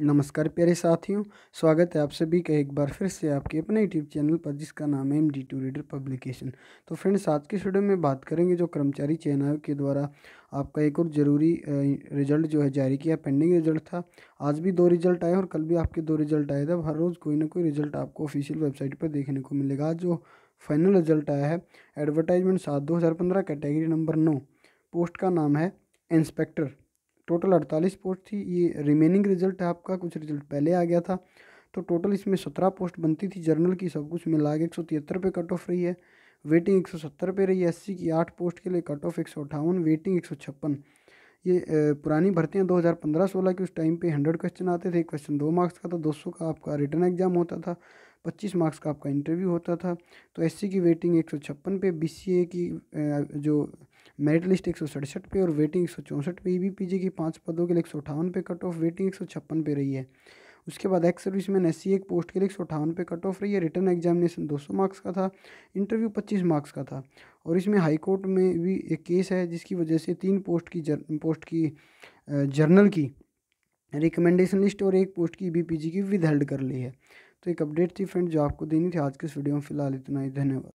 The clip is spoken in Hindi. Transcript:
नमस्कार प्यारे साथियों स्वागत है आप सभी का एक बार फिर से आपके अपने यूट्यूब चैनल पर जिसका नाम है M D two reader publication तो फ्रेंड्स आज के स्टूडियो में बात करेंगे जो कर्मचारी चयन आयोग के द्वारा आपका एक और ज़रूरी रिजल्ट जो है जारी किया पेंडिंग रिजल्ट था आज भी दो रिजल्ट आए और कल भी आपके दो रिजल्ट आए थे हर रोज़ कोई ना कोई रिजल्ट आपको ऑफिशियल वेबसाइट पर देखने को मिलेगा आज जो फाइनल रिजल्ट आया है एडवर्टाइजमेंट सात दो हज़ार पंद्रह कैटेगरी नंबर नौ पोस्ट का नाम है इंस्पेक्टर टोटल अड़तालीस पोस्ट थी ये रिमेनिंग रिजल्ट है आपका कुछ रिजल्ट पहले आ गया था तो टोटल इसमें सत्रह पोस्ट बनती थी जर्नल की सब कुछ मिला के एक सौ तिहत्तर पे कट ऑफ रही है वेटिंग एक सौ सत्तर पे रही है एस की आठ पोस्ट के लिए कट ऑफ एक सौ अठावन वेटिंग एक सौ छप्पन ये पुरानी भर्तियाँ दो हज़ार पंद्रह सोलह की उस टाइम पे हंड्रेड क्वेश्चन आते थे क्वेश्चन दो मार्क्स का था दो सौ का आपका रिटर्न एग्जाम होता था पच्चीस मार्क्स का आपका इंटरव्यू होता था तो एस की वेटिंग एक सौ छप्पन पे बीसीए की जो मेरिट लिस्ट एक सौ सड़सठ पे और वेटिंग एक सौ चौंसठ पे ई e बी की पाँच पदों के लिए एक सौ अठावन पे कट ऑफ वेटिंग एक सौ छप्पन पे रही है उसके बाद एक्स सर्विस मैन एस एक पोस्ट के लिए एक सौ अठावन पे कट ऑफ रही है रिटर्न एग्जामिनेशन 200 मार्क्स का था इंटरव्यू 25 मार्क्स का था और इसमें हाई कोर्ट में भी एक केस है जिसकी वजह से तीन पोस्ट की जर, पोस्ट की जर्नल की रिकमेंडेशन लिस्ट और एक पोस्ट की बीपीजी e की विद हेल्ड कर ली है तो एक अपडेट थी फ्रेंड जो आपको देनी थी आज के इस वीडियो में फिलहाल इतना ही धन्यवाद